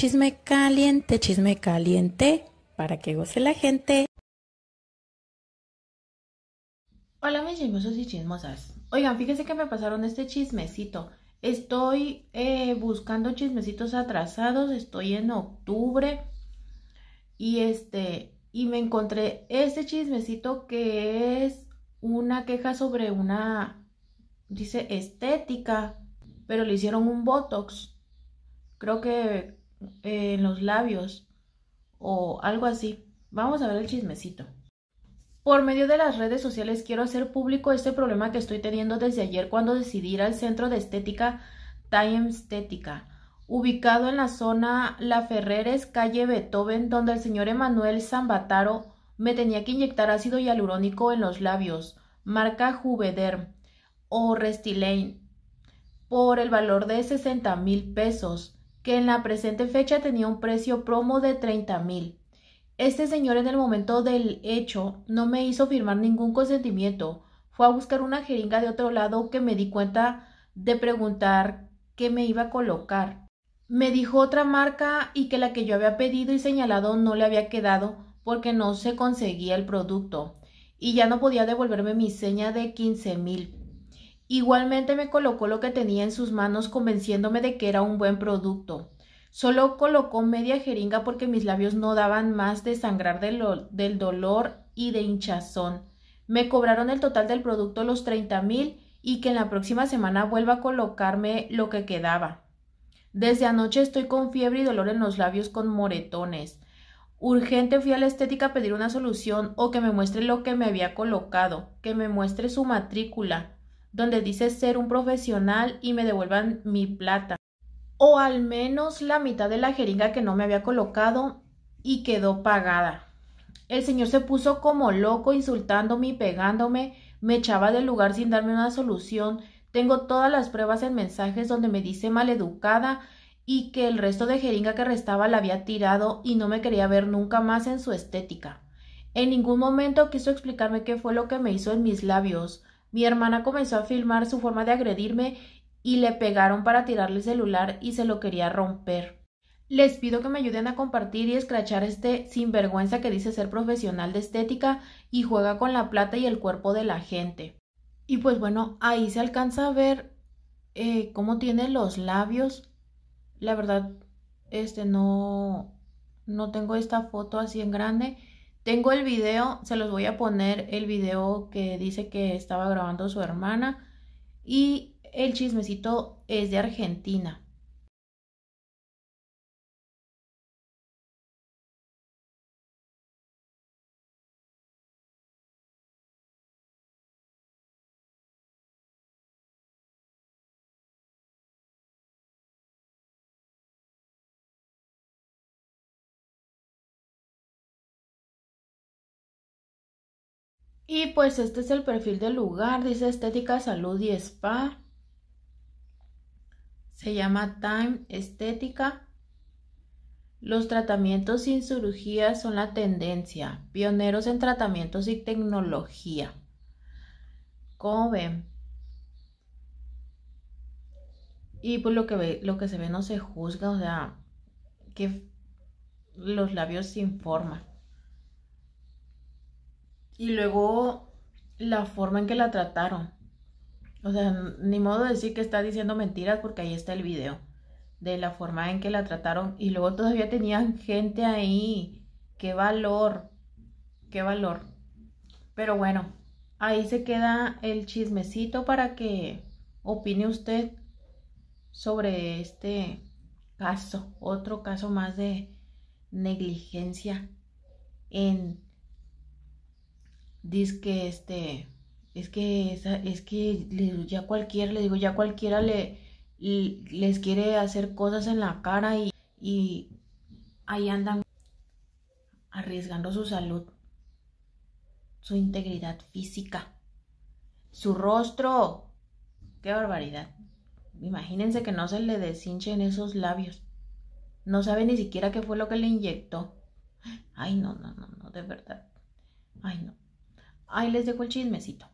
Chisme caliente, chisme caliente, para que goce la gente. Hola mis chismosos y chismosas. Oigan, fíjense que me pasaron este chismecito. Estoy eh, buscando chismecitos atrasados, estoy en octubre y este y me encontré este chismecito que es una queja sobre una dice estética, pero le hicieron un botox. Creo que eh, en los labios o algo así. Vamos a ver el chismecito. Por medio de las redes sociales quiero hacer público este problema que estoy teniendo desde ayer cuando decidí ir al centro de estética Time Estética, ubicado en la zona La Ferreres, calle Beethoven, donde el señor Emanuel Zambataro me tenía que inyectar ácido hialurónico en los labios, marca Juvederm o Restylane, por el valor de 60 mil pesos que en la presente fecha tenía un precio promo de treinta mil. Este señor en el momento del hecho no me hizo firmar ningún consentimiento. Fue a buscar una jeringa de otro lado que me di cuenta de preguntar qué me iba a colocar. Me dijo otra marca y que la que yo había pedido y señalado no le había quedado porque no se conseguía el producto y ya no podía devolverme mi seña de quince mil. Igualmente me colocó lo que tenía en sus manos convenciéndome de que era un buen producto. Solo colocó media jeringa porque mis labios no daban más de sangrar del dolor y de hinchazón. Me cobraron el total del producto los treinta mil y que en la próxima semana vuelva a colocarme lo que quedaba. Desde anoche estoy con fiebre y dolor en los labios con moretones. Urgente fui a la estética a pedir una solución o que me muestre lo que me había colocado, que me muestre su matrícula donde dice ser un profesional y me devuelvan mi plata. O al menos la mitad de la jeringa que no me había colocado y quedó pagada. El señor se puso como loco, insultándome y pegándome, me echaba del lugar sin darme una solución. Tengo todas las pruebas en mensajes donde me dice maleducada y que el resto de jeringa que restaba la había tirado y no me quería ver nunca más en su estética. En ningún momento quiso explicarme qué fue lo que me hizo en mis labios. Mi hermana comenzó a filmar su forma de agredirme y le pegaron para tirarle el celular y se lo quería romper. Les pido que me ayuden a compartir y escrachar este sinvergüenza que dice ser profesional de estética y juega con la plata y el cuerpo de la gente. Y pues bueno, ahí se alcanza a ver eh, cómo tiene los labios. La verdad, este no, no tengo esta foto así en grande. Tengo el video, se los voy a poner el video que dice que estaba grabando su hermana y el chismecito es de Argentina. Y pues este es el perfil del lugar, dice Estética, Salud y Spa. Se llama Time Estética. Los tratamientos sin cirugía son la tendencia, pioneros en tratamientos y tecnología. ¿Cómo ven? Y pues lo que, lo que se ve no se juzga, o sea, que los labios sin forma. Y luego la forma en que la trataron. O sea, ni modo de decir que está diciendo mentiras porque ahí está el video de la forma en que la trataron y luego todavía tenían gente ahí. Qué valor, qué valor. Pero bueno, ahí se queda el chismecito para que opine usted sobre este caso, otro caso más de negligencia en dice que este, es que, es que ya cualquiera, le digo, ya cualquiera le, les quiere hacer cosas en la cara y, y ahí andan arriesgando su salud, su integridad física, su rostro. Qué barbaridad. Imagínense que no se le deshinchen esos labios. No sabe ni siquiera qué fue lo que le inyectó. Ay, no, no, no, no, de verdad. Ay, no ahí les dejo el chismecito.